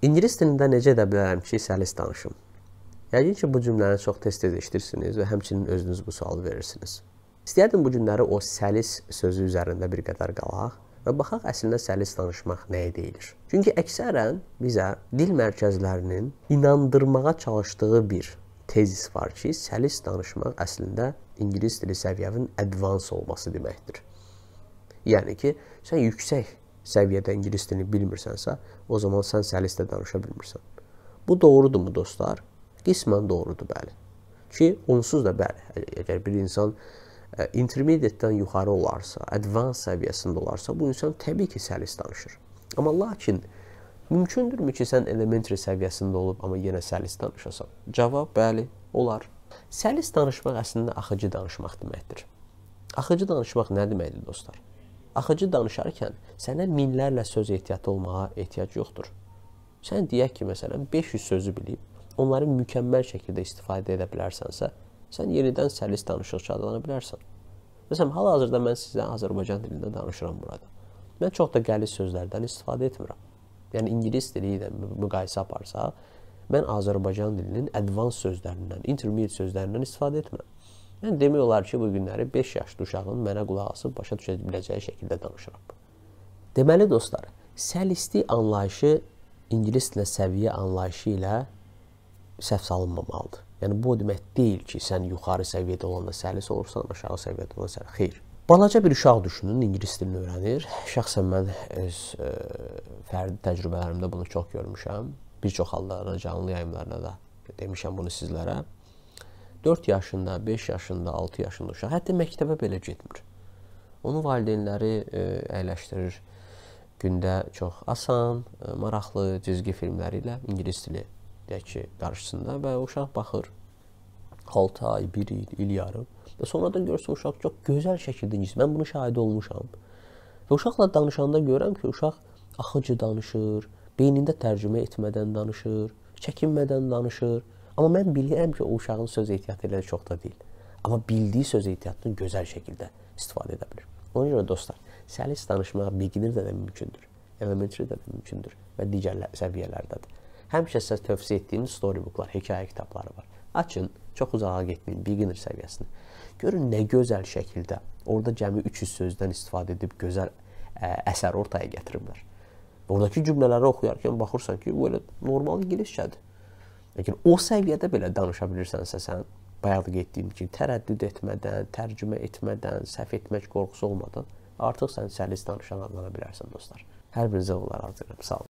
İngilis dilində necə edə bilərəm ki, səlis danışım? Yəqin ki, bu cümləni çox tez-tez eşidirsiniz və həmçinin özünüz bu sualı verirsiniz. İstəyərdim bu günləri o səlis sözü üzərində bir qədər qalaq və baxaq əslində səlis danışmaq nəyə deyilir. Çünki əksərən bizə dil mərkəzlərinin inandırmağa çalışdığı bir tezis var ki, səlis danışmaq əslində ingilis dili səviyyəvinin advance olması deməkdir. Yəni ki, sən yüksək səviyyədə ingilis dilini bilmirsənsə, o zaman sən səlisdə danışa bilmirsən. Bu doğrudurmu dostlar? Qismən doğrudur, bəli. Ki, onsuz da bəli, əgər bir insan e, intermediate-dən yuxarı olarsa, advanced səviyyəsində olarsa, bu insan təbii ki, səlis danışır. Amma lakin mümkündürmü ki, sən elementary səviyyəsində olub, amma yenə səlis danışasan? Cavab bəli, olar. Səlis danışmaq əslində axıcı danışmaq deməkdir. Axıcı danışmaq nə deməkdir, dostlar? Axıcı danışarkən sənə minlərlə söz ehtiyatı olmağa ehtiyac yoxdur. Sən deyək ki, məsələn, 500 sözü bilib, onları mükəmməl şəkildə istifadə edə bilərsənsə, sən yenidən səlis danışıqçı adlana bilərsən. Məsələn, hal-hazırda mən sizə Azərbaycan dilində danışıram burada. Mən çox da qəliz sözlərdən istifadə etmirəm. Yəni ingilis dili ilə müqayisə aparsaq, mən Azərbaycan dilinin advanced sözlərindən, intermediate sözlərindən istifadə etmirəm. Mən yəni demək olar ki, bu günləri 5 yaşlı uşağın mənə qulaq asıb başa düşə biləcəyi şəkildə danışıram. Deməli dostlar, səlislik anlayışı ingilis dilə səviyyə anlayışı ilə səhv salınmamalıdır. Yəni bu demək deyil ki, sən yuxarı səviyyədə olanda səlis olursan, aşağı səviyyədə olanda səlis. Xeyr. Balaca bir uşaq düşünün, ingilis dilini öyrənir. Şəxsən mən öz ə, e, fərdi təcrübələrimdə bunu çox görmüşəm. Bir çox hallarda yəni canlı yayımlarında da demişəm bunu sizlərə. 4 yaşında, 5 yaşında, 6 yaşında uşaq hətta məktəbə belə getmir. Onu valideynləri e, əyləşdirir gündə çox asan, e, maraqlı cizgi filmləri ilə ingilis dili deyək ki, qarşısında və uşaq baxır 6 ay, 1 il, il yarım və sonradan görsə uşaq çox gözəl şəkildə ingilis. Mən bunu şahid olmuşam. Və uşaqla danışanda görürəm ki, uşaq axıcı danışır, beynində tərcümə etmədən danışır, çəkinmədən danışır Amma mən bilirəm ki, o uşağın söz ehtiyatı elə çox da deyil. Amma bildiyi söz ehtiyatını gözəl şəkildə istifadə edə bilir. Ona görə dostlar, səlis danışmaq beginir də, də mümkündür, elementri də, də mümkündür və digər səviyyələrdədir. Həmişə sizə tövsiyə etdiyim storybooklar, hekayə kitabları var. Açın, çox uzağa getməyin, beginner səviyyəsinə. Görün nə gözəl şəkildə orada cəmi 300 sözdən istifadə edib gözəl ə, əsər ortaya gətiriblər. Oradakı cümlələri oxuyarkən baxırsan ki, bu elə normal ingiliscədir. Lakin o səviyyədə belə danışa bilirsənsə sən, bayaq da getdiyim kimi tərəddüd etmədən, tərcümə etmədən, səhv etmək qorxusu olmadan artıq sən səlis danışan adlana bilərsən dostlar. Hər birinizə uğurlar arzulayıram. Sağ olun.